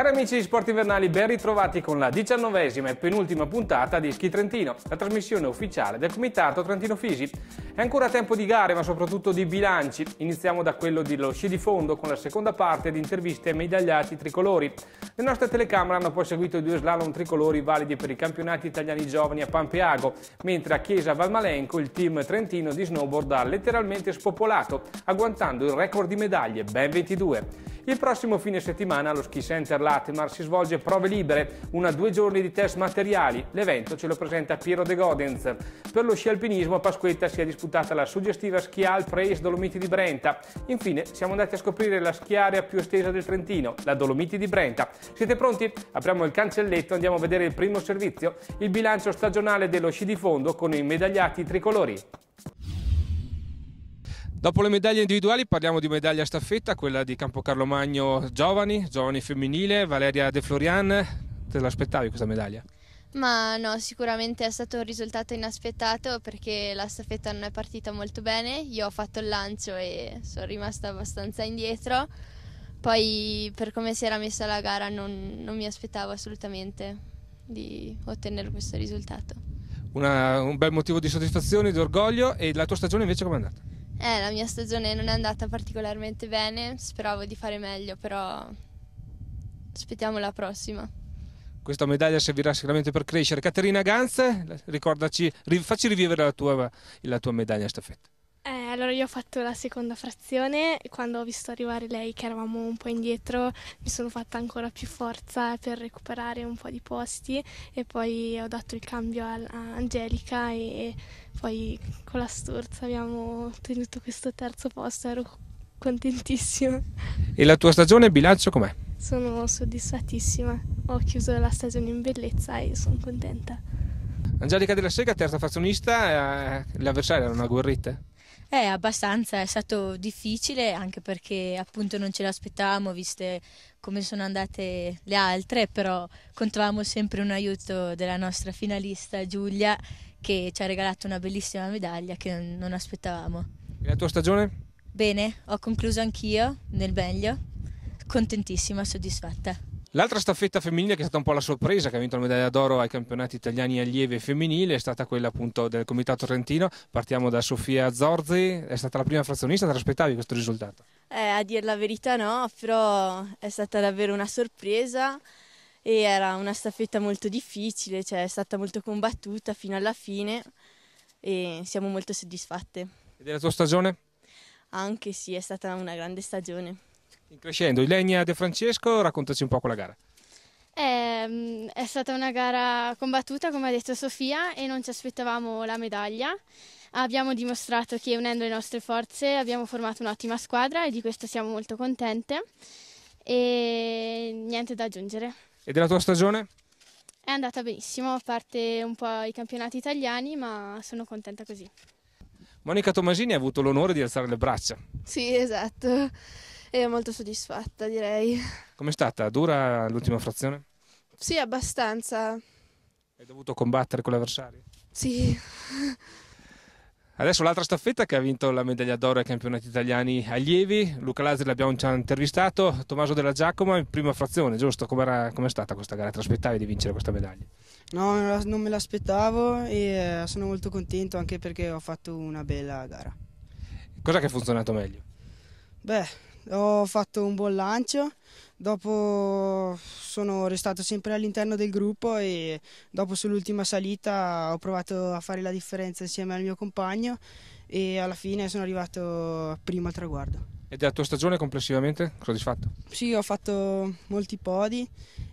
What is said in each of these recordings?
Cari amici di Sport Invernali, ben ritrovati con la diciannovesima e penultima puntata di Schi Trentino, la trasmissione ufficiale del Comitato Trentino Fisi. È ancora tempo di gare, ma soprattutto di bilanci. Iniziamo da quello dello sci di fondo con la seconda parte di interviste ai medagliati tricolori. Le nostre telecamere hanno poi seguito due slalom tricolori validi per i campionati italiani giovani a Pampeago, mentre a Chiesa Valmalenco il team trentino di snowboard ha letteralmente spopolato, agguantando il record di medaglie, ben 22. Il prossimo fine settimana allo Ski Center Latimar si svolge Prove Libere, una due giorni di test materiali. L'evento ce lo presenta Piero De Godens. Per lo sci alpinismo Pasquetta si è disputato confutata la suggestiva Schial Preis Dolomiti di Brenta. Infine siamo andati a scoprire la schiarea più estesa del Trentino, la Dolomiti di Brenta. Siete pronti? Apriamo il cancelletto e andiamo a vedere il primo servizio, il bilancio stagionale dello sci di fondo con i medagliati tricolori. Dopo le medaglie individuali parliamo di medaglia staffetta, quella di Campo Carlo Magno Giovani, Giovani femminile, Valeria De Florian. Te l'aspettavi questa medaglia? Ma no, sicuramente è stato un risultato inaspettato perché la staffetta non è partita molto bene. Io ho fatto il lancio e sono rimasta abbastanza indietro. Poi per come si era messa la gara non, non mi aspettavo assolutamente di ottenere questo risultato. Una, un bel motivo di soddisfazione, di orgoglio e la tua stagione invece com'è andata? Eh, la mia stagione non è andata particolarmente bene, speravo di fare meglio, però aspettiamo la prossima questa medaglia servirà sicuramente per crescere. Caterina Ganz, ricordaci, facci rivivere la tua, la tua medaglia a staffetta. Eh, allora io ho fatto la seconda frazione e quando ho visto arrivare lei che eravamo un po' indietro mi sono fatta ancora più forza per recuperare un po' di posti e poi ho dato il cambio a, a Angelica e poi con la Sturza abbiamo ottenuto questo terzo posto, ero contentissima. E la tua stagione bilancio com'è? Sono soddisfattissima, ho chiuso la stagione in bellezza e sono contenta. Angelica della Sega, terza fazionista, eh, l'avversario era una guerrita? Eh, abbastanza, è stato difficile anche perché appunto non ce l'aspettavamo viste come sono andate le altre, però contavamo sempre un aiuto della nostra finalista Giulia che ci ha regalato una bellissima medaglia che non aspettavamo. E la tua stagione? Bene, ho concluso anch'io nel meglio, contentissima, soddisfatta. L'altra staffetta femminile che è stata un po' la sorpresa, che ha vinto la medaglia d'oro ai campionati italiani allievi femminili, è stata quella appunto del Comitato Trentino. Partiamo da Sofia Zorzi, è stata la prima frazionista, ti aspettavi questo risultato? Eh, a dire la verità no, però è stata davvero una sorpresa e era una staffetta molto difficile, cioè è stata molto combattuta fino alla fine e siamo molto soddisfatte. E della tua stagione? Anche sì, è stata una grande stagione. In crescendo, Ilenia De Francesco, raccontaci un po' quella gara. È, ehm, è stata una gara combattuta, come ha detto Sofia, e non ci aspettavamo la medaglia. Abbiamo dimostrato che unendo le nostre forze abbiamo formato un'ottima squadra e di questo siamo molto contente. E niente da aggiungere. E della tua stagione? È andata benissimo, a parte un po' i campionati italiani, ma sono contenta così. Monica Tomasini ha avuto l'onore di alzare le braccia. Sì, esatto e molto soddisfatta direi. Com'è stata? Dura l'ultima frazione? Sì, abbastanza. Hai dovuto combattere con l'avversario? Sì. Adesso l'altra staffetta che ha vinto la medaglia d'oro ai campionati italiani allievi, Luca Lazzi l'abbiamo già intervistato, Tommaso della Giacoma in prima frazione, giusto? Com'era, com'è stata questa gara? Ti aspettavi di vincere questa medaglia? No, non me l'aspettavo e eh, sono molto contento anche perché ho fatto una bella gara. Cos'è che ha funzionato meglio? Beh, ho fatto un buon lancio, dopo sono restato sempre all'interno del gruppo e dopo sull'ultima salita ho provato a fare la differenza insieme al mio compagno e alla fine sono arrivato primo al traguardo. E della tua stagione complessivamente? Soddisfatto? Sì, ho fatto molti podi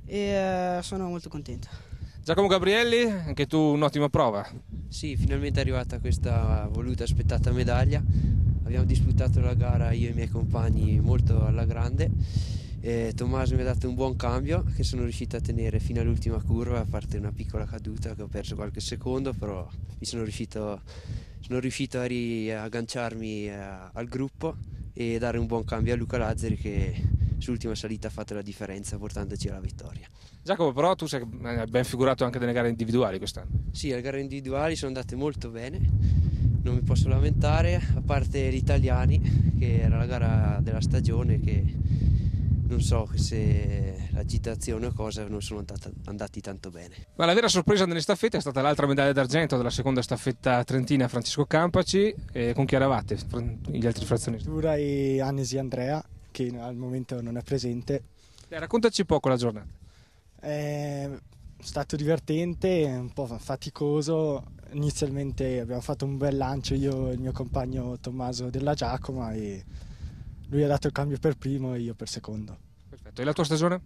e eh, sono molto contento. Giacomo Gabrielli, anche tu un'ottima prova. Sì, finalmente è arrivata questa voluta aspettata medaglia. Abbiamo disputato la gara io e i miei compagni molto alla grande. Eh, Tommaso mi ha dato un buon cambio che sono riuscito a tenere fino all'ultima curva, a parte una piccola caduta che ho perso qualche secondo, però mi sono riuscito, sono riuscito a riagganciarmi eh, al gruppo e dare un buon cambio a Luca Lazzari che sull'ultima salita ha fatto la differenza portandoci alla vittoria. Giacomo, però tu sei eh, ben figurato anche nelle gare individuali quest'anno. Sì, le gare individuali sono andate molto bene, non mi posso lamentare, a parte gli italiani, che era la gara della stagione che non so se l'agitazione o cosa non sono andata, andati tanto bene. Ma la vera sorpresa nelle staffette è stata l'altra medaglia d'argento della seconda staffetta trentina Francesco Campaci. Eh, con chi eravate gli altri frazionisti? Dura e Anesi Andrea che al momento non è presente. Dai, raccontaci po' la giornata. È stato divertente, un po' faticoso. Inizialmente abbiamo fatto un bel lancio io e il mio compagno Tommaso della Giacoma e lui ha dato il cambio per primo e io per secondo. Perfetto, e la tua stagione?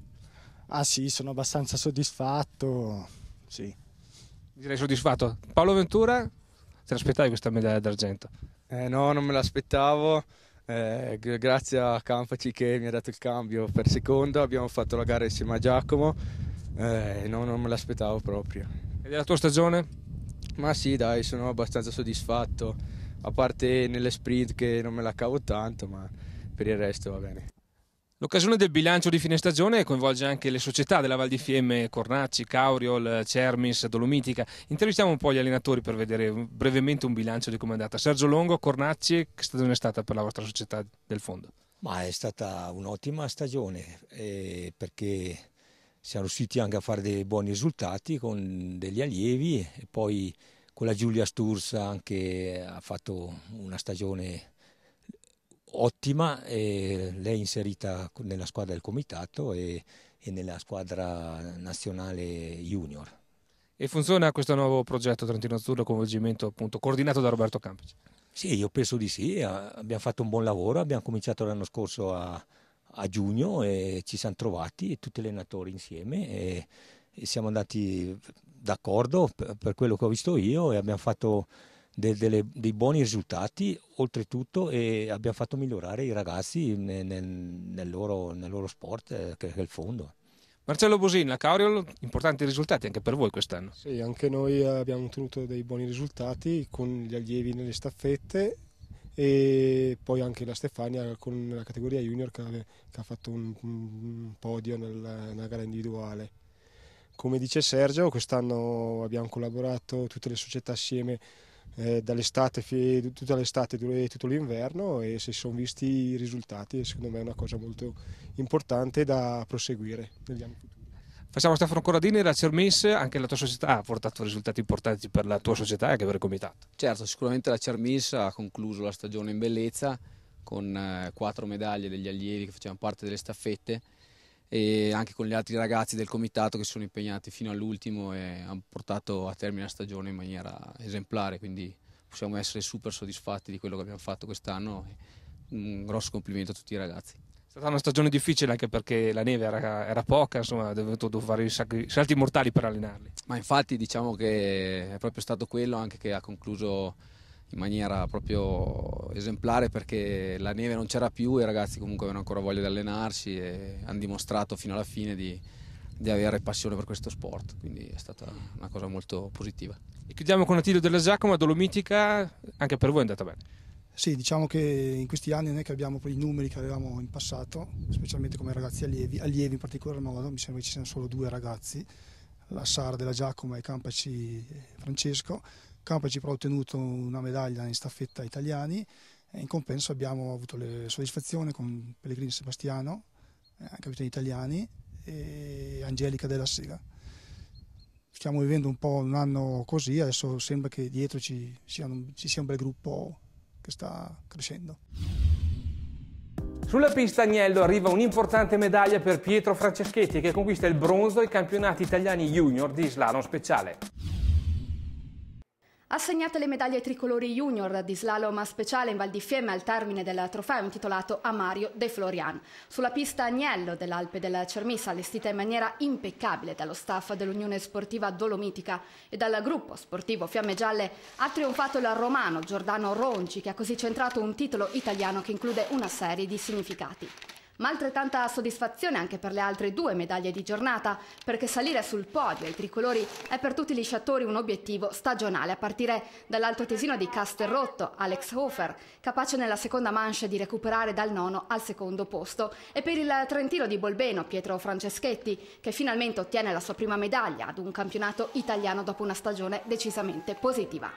Ah sì, sono abbastanza soddisfatto, sì. Direi soddisfatto. Paolo Ventura, te l'aspettavi questa medaglia d'argento? Eh no, non me l'aspettavo. Eh, grazie a Campaci che mi ha dato il cambio per seconda, abbiamo fatto la gara insieme a Giacomo eh, e eh, no, non me l'aspettavo proprio. E la tua stagione? Ma sì, dai, sono abbastanza soddisfatto, a parte nelle sprint che non me la cavo tanto, ma per il resto va bene. L'occasione del bilancio di fine stagione coinvolge anche le società della Val di Fiemme, Cornacci, Cauriol, Cermis, Dolomitica. Intervistiamo un po' gli allenatori per vedere brevemente un bilancio di come è andata. Sergio Longo, Cornacci, che stagione è stata per la vostra società del fondo? Ma è stata un'ottima stagione eh, perché siamo riusciti anche a fare dei buoni risultati con degli allievi e poi con la Giulia Sturza anche ha fatto una stagione ottima, e lei è inserita nella squadra del comitato e, e nella squadra nazionale junior. E funziona questo nuovo progetto Trentino Azzurro, coinvolgimento appunto coordinato da Roberto Campici? Sì, io penso di sì, abbiamo fatto un buon lavoro, abbiamo cominciato l'anno scorso a, a giugno e ci siamo trovati tutti gli allenatori insieme e, e siamo andati d'accordo per, per quello che ho visto io e abbiamo fatto de, delle, dei buoni risultati, oltretutto e abbiamo fatto migliorare i ragazzi nel, nel, loro, nel loro, sport, eh, che, è il fondo. Marcello Bosin, la Cauriol, importanti risultati anche per voi quest'anno. Sì, anche noi abbiamo ottenuto dei buoni risultati con gli allievi nelle staffette e poi anche la Stefania con la categoria junior che, ha fatto un, podio nella gara individuale. Come dice Sergio, quest'anno abbiamo collaborato tutte le società assieme eh, dall'estate, tutta l'estate e tutto l'inverno e si sono visti i risultati secondo me è una cosa molto importante da proseguire negli anni futuri. Facciamo Stefano Corradini, la Cermis, anche la tua società ha portato risultati importanti per la tua società e anche per il comitato. Certo, sicuramente la Cermis ha concluso la stagione in bellezza con eh, quattro medaglie degli allievi che facevano parte delle staffette e anche con gli altri ragazzi del comitato che sono impegnati fino all'ultimo e hanno portato a termine la stagione in maniera esemplare, quindi possiamo essere super soddisfatti di quello che abbiamo fatto quest'anno. Un grosso complimento a tutti i ragazzi. È stata una stagione difficile anche perché la neve era, era poca, insomma, ho dovuto fare i salti mortali per allenarli. Ma infatti diciamo che è proprio stato quello anche che ha concluso in maniera proprio esemplare perché la neve non c'era più e i ragazzi comunque avevano ancora voglia di allenarsi e hanno dimostrato fino alla fine di, di avere passione per questo sport, quindi è stata una cosa molto positiva. E chiudiamo con Attilio della Giacomo, Dolomitica, anche per voi è andata bene? Sì, diciamo che in questi anni non è che abbiamo quei numeri che avevamo in passato, specialmente come ragazzi allievi, allievi in particolar modo, mi sembra che ci siano solo due ragazzi, la Sara della Giacomo e Campaci Francesco, Campaci però ha ottenuto una medaglia in staffetta italiani e in compenso abbiamo avuto le soddisfazione con Pellegrini Sebastiano, eh, capitani italiani, e Angelica della Sega. Stiamo vivendo un po' un anno così, adesso sembra che dietro ci sia un, ci sia un bel gruppo che sta crescendo. Sulla pista Agnello arriva un'importante medaglia per Pietro Franceschetti che conquista il bronzo ai campionati italiani junior di slalom speciale. Assegnate le medaglie tricolori junior di slalom speciale in Val di Fiemme al termine del trofeo intitolato a Mario De Florian. Sulla pista Agnello dell'Alpe della Cermissa, allestita in maniera impeccabile dallo staff dell'Unione Sportiva Dolomitica e dal gruppo sportivo Fiamme Gialle, ha trionfato il romano Giordano Ronci, che ha così centrato un titolo italiano che include una serie di significati ma altrettanta soddisfazione anche per le altre due medaglie di giornata, perché salire sul podio ai tricolori è per tutti gli sciatori un obiettivo stagionale, a partire dall'alto tesino di Castelrotto, Alex Hofer, capace nella seconda mancia di recuperare dal nono al secondo posto, e per il trentino di Bolbeno, Pietro Franceschetti, che finalmente ottiene la sua prima medaglia ad un campionato italiano dopo una stagione decisamente positiva.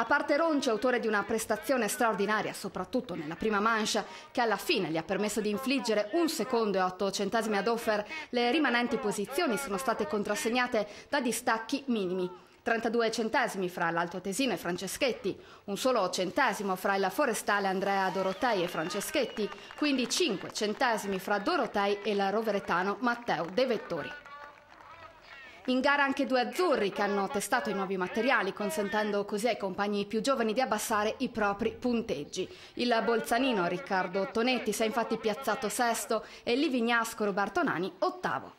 A parte Ronci, autore di una prestazione straordinaria, soprattutto nella prima mancia, che alla fine gli ha permesso di infliggere un secondo e otto centesimi ad Offer, le rimanenti posizioni sono state contrassegnate da distacchi minimi. 32 centesimi fra l'Alto Tesino e Franceschetti, un solo centesimo fra il Forestale Andrea Dorotei e Franceschetti, quindi 5 centesimi fra Dorotei e il Roveretano Matteo De Vettori. In gara anche due azzurri che hanno testato i nuovi materiali, consentendo così ai compagni più giovani di abbassare i propri punteggi. Il bolzanino Riccardo Tonetti si è infatti piazzato sesto e Livignascoro Bartonani ottavo.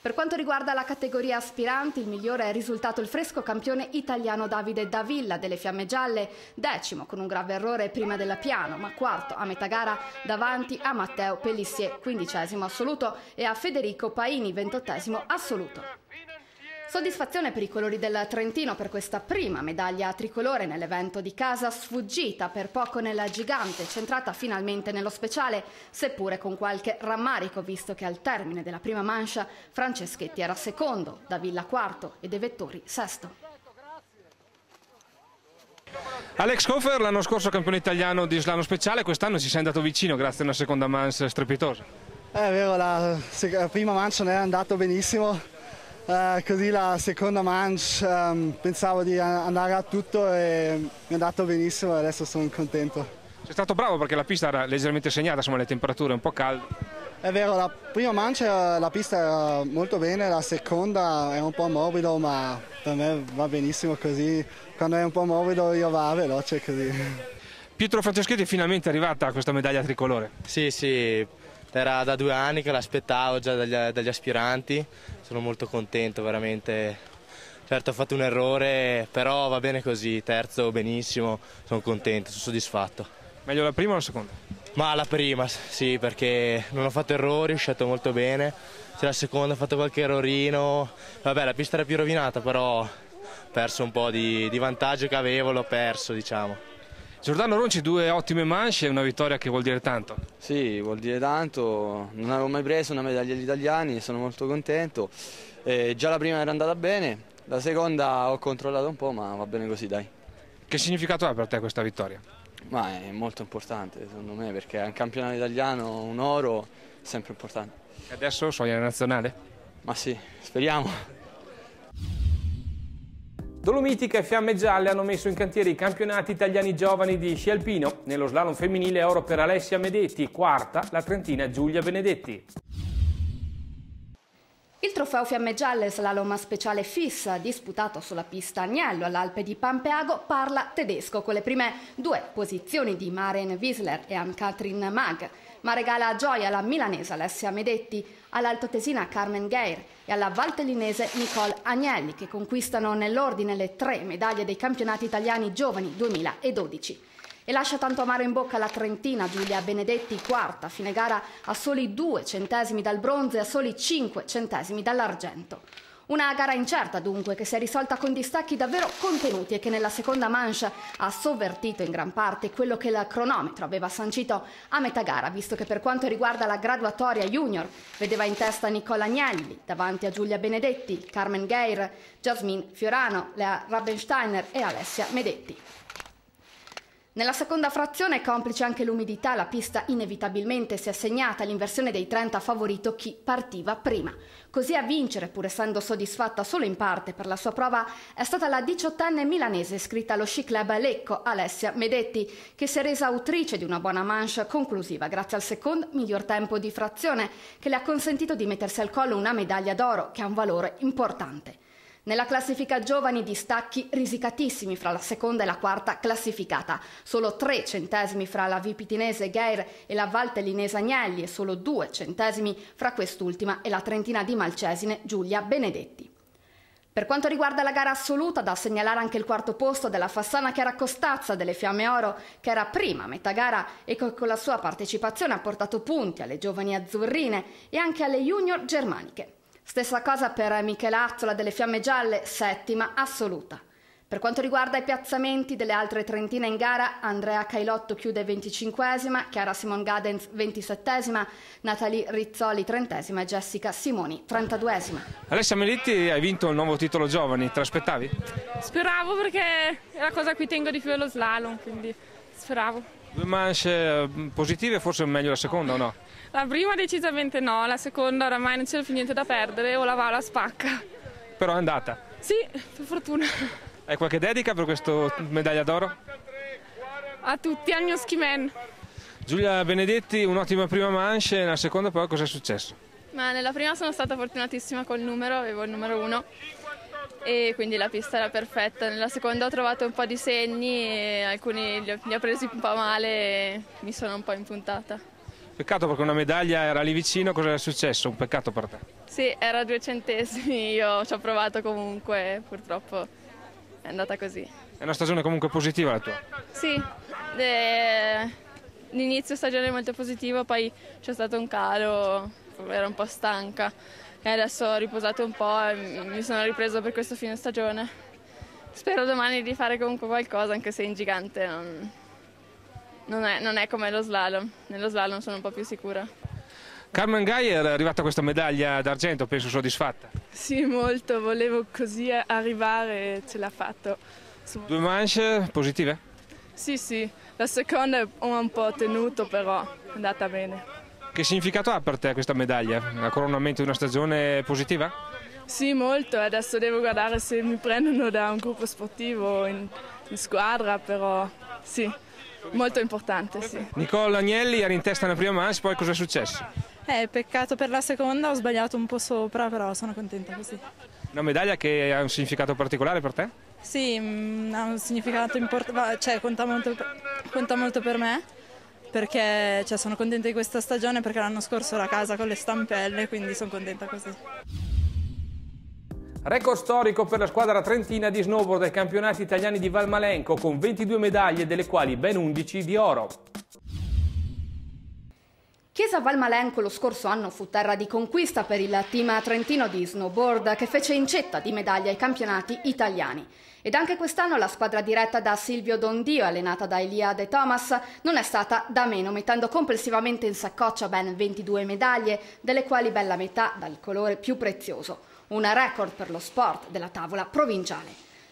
Per quanto riguarda la categoria aspiranti, il migliore è risultato il fresco campione italiano Davide Davilla delle Fiamme Gialle, decimo con un grave errore prima della piano, ma quarto a metà gara davanti a Matteo Pellissier, quindicesimo assoluto, e a Federico Paini, ventottesimo assoluto. Soddisfazione per i colori del Trentino per questa prima medaglia tricolore nell'evento di casa sfuggita per poco nella gigante, centrata finalmente nello speciale, seppure con qualche rammarico visto che al termine della prima mancia Franceschetti era secondo, da Villa quarto e De Vettori sesto. Alex Hofer, l'anno scorso campione italiano di slano speciale, quest'anno ci sei andato vicino grazie a una seconda mancia strepitosa. Eh, è vero, la, prima mancia non è andato benissimo, eh, così la seconda manche um, pensavo di andare a tutto e mi è andato benissimo e adesso sono contento. Sei stato bravo perché la pista era leggermente segnata, insomma le temperature un po' calde. È vero, la prima mancia eh, la pista era molto bene, la seconda è un po' morbido, ma per me va benissimo così. Quando è un po' morbido io va veloce così. Pietro Franceschetti è finalmente arrivata a questa medaglia tricolore. Sì, sì, era da due anni che l'aspettavo già dagli, dagli aspiranti, sono molto contento veramente. Certo ho fatto un errore, però va bene così, terzo benissimo, sono contento, sono soddisfatto. Meglio la prima o la seconda? Ma la prima, sì, perché non ho fatto errori, ho scelto molto bene. Se la seconda ho fatto qualche errorino, vabbè la pista era più rovinata, però ho perso un po' di, di vantaggio che avevo, l'ho perso diciamo. Giordano Ronci due ottime manche e una vittoria che vuol dire tanto. Sì, vuol dire tanto, non avevo mai preso una medaglia agli italiani, sono molto contento, eh, già la prima era andata bene, la seconda ho controllato un po' ma va bene così dai. Che significato ha per te questa vittoria? Ma è molto importante secondo me perché è un campionato italiano, un oro, sempre importante. E adesso sogna la nazionale? Ma sì, speriamo. Dolomitica e Fiamme Gialle hanno messo in cantiere i campionati italiani giovani di sci alpino, nello slalom femminile oro per Alessia Medetti, quarta la trentina Giulia Benedetti. Il trofeo Fiamme Gialle slalom speciale FIS, disputato sulla pista Agnello all'Alpe di Pampeago, parla tedesco con le prime due posizioni di Maren Wiesler e Ann-Katrin Mag, ma regala gioia alla milanese Alessia Medetti, all'altotesina Carmen Geir e alla valtellinese Nicole Agnelli, che conquistano nell'ordine le tre medaglie dei campionati italiani giovani 2012 e lascia tanto amaro in bocca la trentina Giulia Benedetti, quarta, fine gara a soli due centesimi dal bronzo e a soli cinque centesimi dall'argento. Una gara incerta dunque che si è risolta con distacchi davvero contenuti e che nella seconda mancia ha sovvertito in gran parte quello che il cronometro aveva sancito a metà gara, visto che per quanto riguarda la graduatoria junior vedeva in testa Nicola Agnelli, davanti a Giulia Benedetti, Carmen Geir, Jasmine Fiorano, Lea Rabensteiner e Alessia Medetti. Nella seconda frazione, complice anche l'umidità, la pista inevitabilmente si è segnata all'inversione dei 30 a favorito chi partiva prima. Così a vincere, pur essendo soddisfatta solo in parte per la sua prova, è stata la diciottenne milanese iscritta allo sci club Lecco, Alessia Medetti, che si è resa autrice di una buona manche conclusiva grazie al secondo miglior tempo di frazione, che le ha consentito di mettersi al collo una medaglia d'oro che ha un valore importante. Nella classifica giovani distacchi risicatissimi fra la seconda e la quarta classificata. Solo tre centesimi fra la Vipitinese Geir e la Valtellinese Agnelli e solo due centesimi fra quest'ultima e la trentina di Malcesine Giulia Benedetti. Per quanto riguarda la gara assoluta, da segnalare anche il quarto posto della Fassana Chiara Costazza delle Fiamme Oro, che era prima a metà gara e che con la sua partecipazione ha portato punti alle giovani azzurrine e anche alle junior germaniche. Stessa cosa per Michele Azzola delle Fiamme Gialle, settima assoluta. Per quanto riguarda i piazzamenti delle altre trentine in gara, Andrea Cailotto chiude 25esima, Chiara Simon Gadens 27esima, Natalie Rizzoli 30esima e Jessica Simoni 32esima. Alessia Melitti hai vinto il nuovo titolo giovani, te aspettavi? Speravo perché è la cosa a cui tengo di più lo slalom, quindi speravo. Due manche mm, positive, forse è meglio la seconda o no? La prima decisamente no, la seconda oramai non c'è più niente da perdere, o la va o la spacca. Però è andata? Sì, per fortuna. Hai qualche dedica per questo medaglia d'oro? A tutti, al mio skiman. Giulia Benedetti, un'ottima prima manche, nella seconda poi cosa è successo? Ma nella prima sono stata fortunatissima col numero, avevo il numero uno e quindi la pista era perfetta. Nella seconda ho trovato un po' di segni e alcuni li ho, li ho presi un po' male e mi sono un po' impuntata. Peccato perché una medaglia era lì vicino, cosa era successo? Un peccato per te? Sì, era due centesimi, io ci ho provato comunque, purtroppo è andata così. È una stagione comunque positiva la tua? Sì, eh, l'inizio stagione molto positivo, poi c'è stato un calo, ero un po' stanca e adesso ho riposato un po' e mi sono ripreso per questo fine stagione. Spero domani di fare comunque qualcosa, anche se in gigante non, non, è, non è come lo slalom. Nello slalom sono un po' più sicura. Carmen Geyer è arrivata questa medaglia d'argento, penso soddisfatta. Sì, molto, volevo così arrivare e ce l'ha fatto. Due manche positive? Sì, sì, la seconda ho un po' tenuto però è andata bene. Che significato ha per te questa medaglia? La coronamento di una stagione positiva? Sì, molto. Adesso devo guardare se mi prendono da un gruppo sportivo in, in squadra, però sì, molto importante. Sì. Nicola Agnelli era in testa nella prima manche, poi cosa è successo? Eh, peccato per la seconda, ho sbagliato un po' sopra, però sono contenta così. Una medaglia che ha un significato particolare per te? Sì, mm, ha un significato importante, cioè conta molto, conta molto per me perché cioè, sono contenta di questa stagione perché l'anno scorso a casa con le stampelle, quindi sono contenta così. Record storico per la squadra trentina di snowboard ai campionati italiani di Valmalenco con 22 medaglie, delle quali ben 11 di oro. Chiesa Valmalenco lo scorso anno fu terra di conquista per il team trentino di snowboard che fece incetta di medaglie ai campionati italiani. Ed anche quest'anno la squadra diretta da Silvio Dondio, allenata da Elia De Thomas, non è stata da meno, mettendo complessivamente in saccoccia ben 22 medaglie, delle quali bella metà dal colore più prezioso, un record per lo sport della tavola provinciale.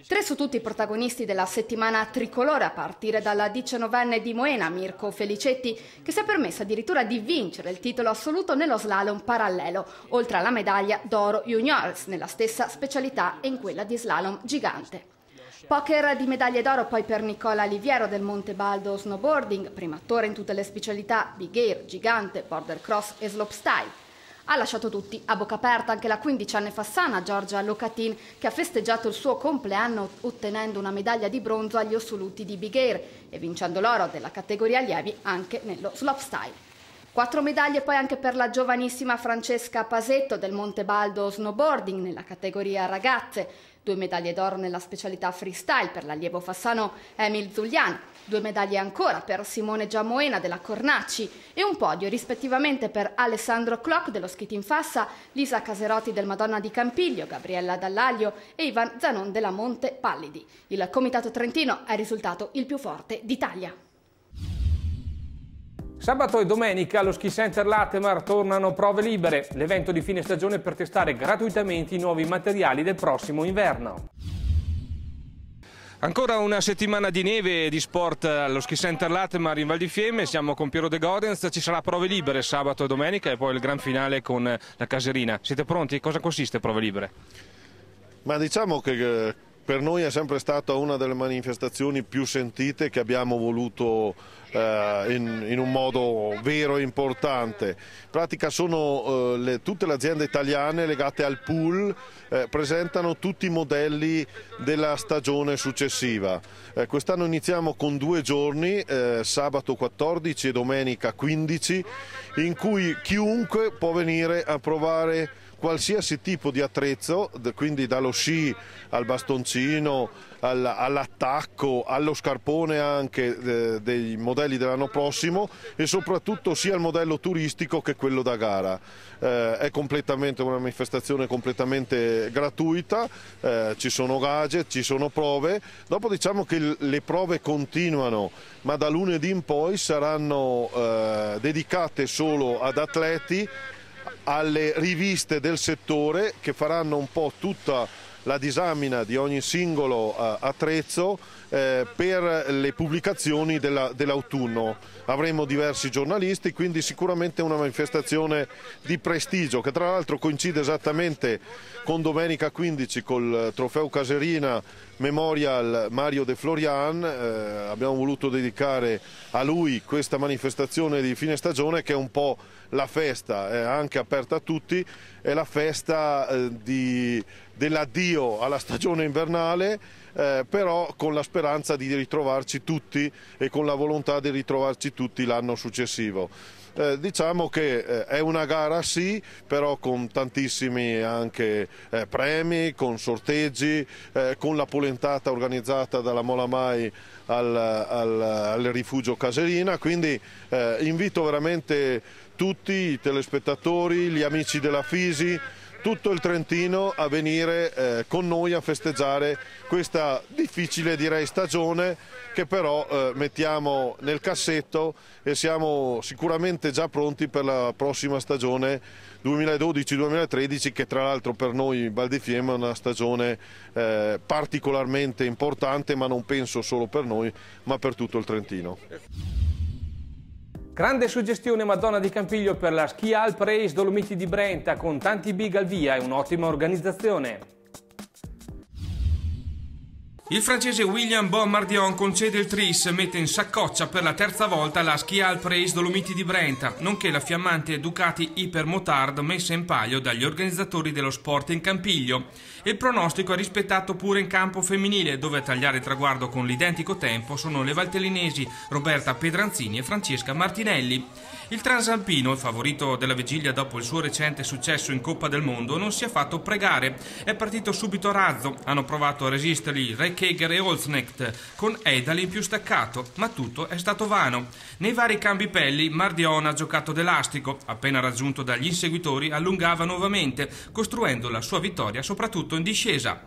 Tre su tutti i protagonisti della settimana tricolore, a partire dalla diciannovenne di Moena, Mirko Felicetti, che si è permessa addirittura di vincere il titolo assoluto nello slalom parallelo, oltre alla medaglia d'oro juniors nella stessa specialità e in quella di slalom gigante. Poker di medaglie d'oro poi per Nicola Liviero del Montebaldo Snowboarding, primatore in tutte le specialità big air, gigante, border cross e slopestyle. Ha lasciato tutti a bocca aperta anche la 15enne fassana Giorgia Locatin che ha festeggiato il suo compleanno ottenendo una medaglia di bronzo agli assoluti di Big Air e vincendo l'oro della categoria allievi anche nello slopestyle. Quattro medaglie poi anche per la giovanissima Francesca Pasetto del Montebaldo Snowboarding nella categoria ragazze due medaglie d'oro nella specialità freestyle per l'allievo fassano Emil Zulian, due medaglie ancora per Simone Giamoena della Cornacci e un podio rispettivamente per Alessandro Clock dello Schiti Fassa, Lisa Caserotti del Madonna di Campiglio, Gabriella Dallaglio e Ivan Zanon della Monte Pallidi. Il Comitato Trentino è risultato il più forte d'Italia. Sabato e domenica allo Ski Center Latemar tornano prove libere, l'evento di fine stagione per testare gratuitamente i nuovi materiali del prossimo inverno. Ancora una settimana di neve e di sport allo Ski Center Latemar in Val di Fiemme, siamo con Piero De Godenz, ci sarà prove libere sabato e domenica e poi il gran finale con la Caserina. Siete pronti? Cosa consiste prove libere? Ma diciamo che eh, per noi è sempre stata una delle manifestazioni più sentite che abbiamo voluto eh, in, in, un modo vero e importante. In pratica sono eh, le, tutte le aziende italiane legate al pool, eh, presentano tutti i modelli della stagione successiva. Quest'anno iniziamo con due giorni, sabato 14 e domenica 15, in cui chiunque può venire a provare qualsiasi tipo di attrezzo, quindi dallo sci al bastoncino, all'attacco, allo scarpone anche dei modelli dell'anno prossimo e soprattutto sia il modello turistico che quello da gara. Eh, è completamente una manifestazione completamente gratuita, eh, ci sono gadget, ci sono prove, dopo diciamo che le prove continuano ma da lunedì in poi saranno eh, dedicate solo ad atleti alle riviste del settore che faranno un po' tutta la disamina di ogni singolo eh, attrezzo eh, per le pubblicazioni della, dell'autunno. Avremo diversi giornalisti, quindi sicuramente una manifestazione di prestigio che tra l'altro coincide esattamente con domenica 15 col eh, trofeo Caserina Memorial Mario De Florian. Eh, abbiamo voluto dedicare a lui questa manifestazione di fine stagione che è un po' la festa, è anche aperta a tutti, è la festa eh, dell'addio alla stagione invernale eh, però con la speranza di ritrovarci tutti e con la volontà di ritrovarci tutti l'anno successivo. Eh, diciamo che eh, è una gara sì, però con tantissimi anche eh, premi, con sorteggi, eh, con la polentata organizzata dalla Molamai al, al, al rifugio Caserina, quindi eh, invito veramente tutti i telespettatori, gli amici della Fisi, tutto il Trentino a venire eh, con noi a festeggiare questa difficile direi stagione che però eh, mettiamo nel cassetto e siamo sicuramente già pronti per la prossima stagione 2012-2013 che tra l'altro per noi in Val di Fiemme è una stagione eh, particolarmente importante ma non penso solo per noi ma per tutto il Trentino. Grande suggestione Madonna di Campiglio per la Ski Alp Race Dolomiti di Brenta con tanti big al via e un'ottima organizzazione. Il francese William Bombardion concede il tris, mette in saccoccia per la terza volta la Ski Alp Race Dolomiti di Brenta, nonché la fiammante Ducati Hyper messa in palio dagli organizzatori dello sport in Campiglio. Il pronostico è rispettato pure in campo femminile, dove a tagliare il traguardo con l'identico tempo sono le valtellinesi Roberta Pedranzini e Francesca Martinelli. Il Transalpino, il favorito della vigilia dopo il suo recente successo in Coppa del Mondo, non si è fatto pregare. È partito subito a razzo, hanno provato a resistergli Reikeger e Olsnecht, con Edali più staccato, ma tutto è stato vano. Nei vari cambi pelli, Mardion ha giocato d'elastico, appena raggiunto dagli inseguitori allungava nuovamente, costruendo la sua vittoria soprattutto in discesa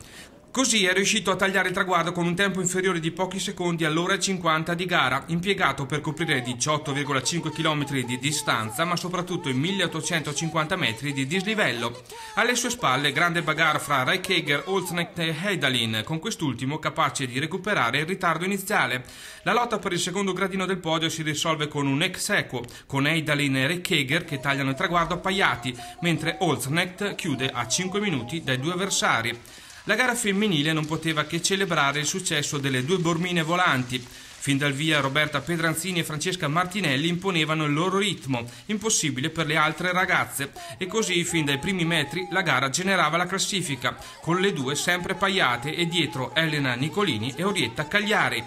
Così è riuscito a tagliare il traguardo con un tempo inferiore di pochi secondi all'ora e 50 di gara, impiegato per coprire 18,5 km di distanza, ma soprattutto i 1850 metri di dislivello. Alle sue spalle grande bagarre fra Rijkager, Olsnecht e Heidalin, con quest'ultimo capace di recuperare il ritardo iniziale. La lotta per il secondo gradino del podio si risolve con un ex equo, con Heidalin e Rijkager che tagliano il traguardo appaiati, mentre Olsnecht chiude a 5 minuti dai due avversari la gara femminile non poteva che celebrare il successo delle due bormine volanti. Fin dal via Roberta Pedranzini e Francesca Martinelli imponevano il loro ritmo, impossibile per le altre ragazze, e così fin dai primi metri la gara generava la classifica, con le due sempre pagliate e dietro Elena Nicolini e Orietta Cagliari.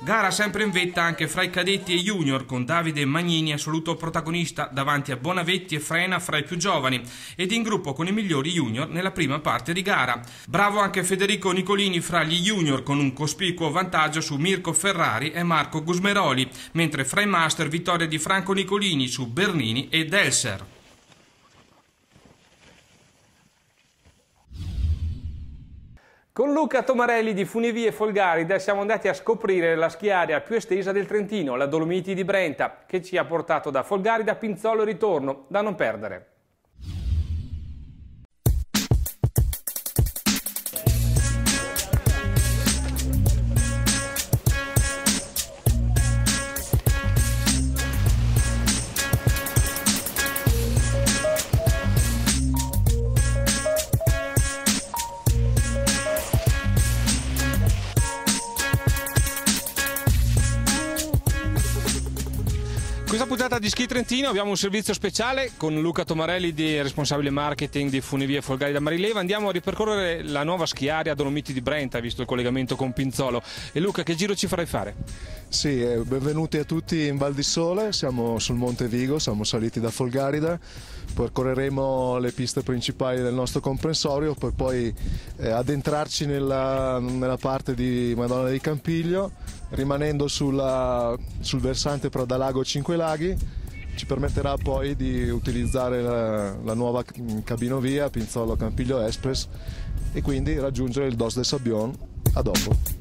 Gara sempre in vetta anche fra i cadetti e junior con Davide Magnini assoluto protagonista davanti a Bonavetti e Frena fra i più giovani ed in gruppo con i migliori junior nella prima parte di gara. Bravo anche Federico Nicolini fra gli junior con un cospicuo vantaggio su Mirko Ferrari e Marco Gusmeroli, mentre fra i master vittoria di Franco Nicolini su Bernini e Delser. Con Luca Tomarelli di Funivie Folgarida siamo andati a scoprire la schiaria più estesa del Trentino, la Dolomiti di Brenta, che ci ha portato da Folgarida a Pinzolo e ritorno, da non perdere. puntata di Ski Trentino abbiamo un servizio speciale con Luca Tomarelli, di responsabile marketing di Funivie Folgari da Marileva. Andiamo a ripercorrere la nuova schiaria Dolomiti di Brenta, visto il collegamento con Pinzolo. E Luca, che giro ci farai fare? Sì, eh, benvenuti a tutti in Val di Sole, siamo sul Monte Vigo, siamo saliti da Folgarida, percorreremo le piste principali del nostro comprensorio per poi eh, addentrarci nella, nella parte di Madonna di Campiglio rimanendo sulla, sul versante Pradalago Cinque Laghi ci permetterà poi di utilizzare la, la nuova mm, cabinovia Pinzolo Campiglio Express e quindi raggiungere il DOS del Sabbion a dopo.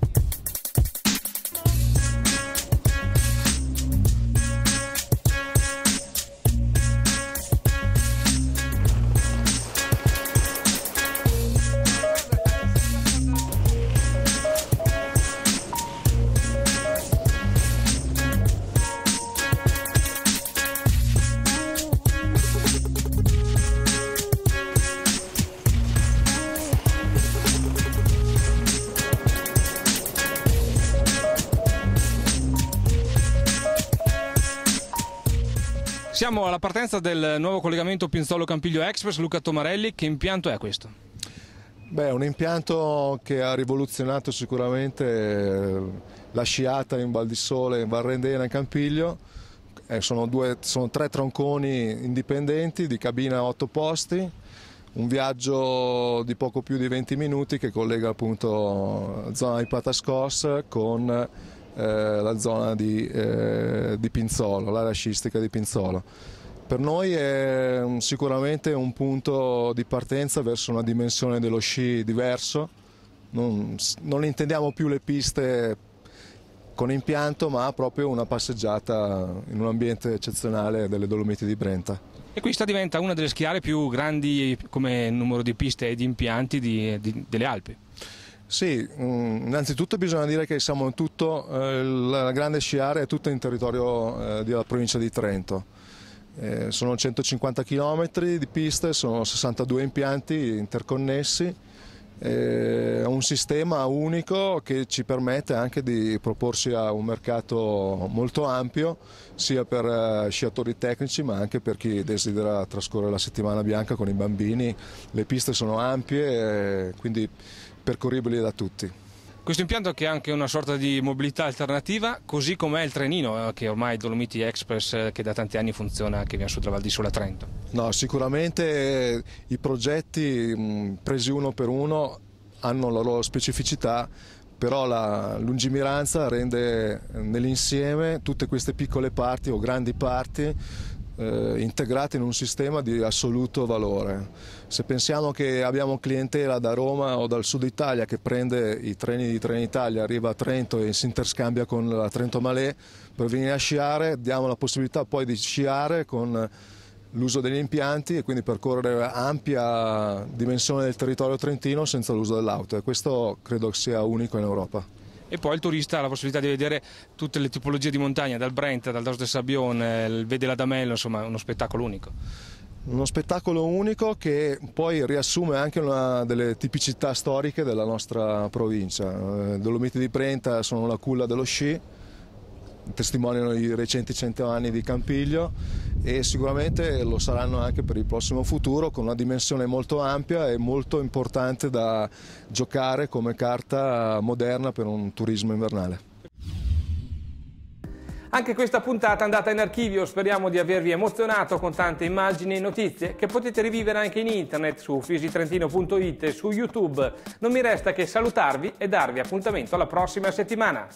Siamo alla partenza del nuovo collegamento Pinzolo-Campiglio Express. Luca Tomarelli, che impianto è questo? Beh, un impianto che ha rivoluzionato sicuramente eh, la sciata in Val di Sole, in Val Rendena, in Campiglio. Eh, sono, due, sono, tre tronconi indipendenti di cabina a otto posti, un viaggio di poco più di 20 minuti che collega appunto zona di Patascos con eh, la zona di, eh, di Pinzolo, l'area sciistica di Pinzolo. Per noi è mm, sicuramente un punto di partenza verso una dimensione dello sci diverso, non, non intendiamo più le piste con impianto ma proprio una passeggiata in un ambiente eccezionale delle Dolomiti di Brenta. E questa diventa una delle schiare più grandi come numero di piste e di impianti di, di, delle Alpi. Sì, mm, innanzitutto bisogna dire che siamo in tutto, eh, la grande sciare è tutta in territorio eh, della provincia di Trento. Eh, sono 150 km di piste, sono 62 impianti interconnessi, eh, è un sistema unico che ci permette anche di proporsi a un mercato molto ampio, sia per sciatori tecnici ma anche per chi desidera trascorrere la settimana bianca con i bambini. Le piste sono ampie, quindi percorribili da tutti. Questo impianto che è anche una sorta di mobilità alternativa, così come è il trenino eh, che ormai è Dolomiti Express eh, che da tanti anni funziona che viene su Traval di Sola Trento. No, sicuramente eh, i progetti presi uno per uno hanno la loro specificità, però la lungimiranza rende nell'insieme tutte queste piccole parti o grandi parti eh, integrate in un sistema di assoluto valore. Se pensiamo che abbiamo clientela da Roma o dal sud Italia che prende i treni di Trenitalia, arriva a Trento e si interscambia con la Trento Malé per venire a sciare, diamo la possibilità poi di sciare con l'uso degli impianti e quindi percorrere ampia dimensione del territorio trentino senza l'uso dell'auto e questo credo sia unico in Europa e poi il turista ha la possibilità di vedere tutte le tipologie di montagna, dal Brenta, dal Dosso del il vede l'Adamello, insomma uno spettacolo unico. Uno spettacolo unico che poi riassume anche una delle tipicità storiche della nostra provincia. Eh, Dolomiti di Brenta sono la culla dello sci, testimoniano i recenti cento anni di Campiglio e sicuramente lo saranno anche per il prossimo futuro con una dimensione molto ampia e molto importante da giocare come carta moderna per un turismo invernale. Anche questa puntata è andata in archivio, speriamo di avervi emozionato con tante immagini e notizie che potete rivivere anche in internet su fisitrentino.it e su YouTube. Non mi resta che salutarvi e darvi appuntamento alla prossima settimana.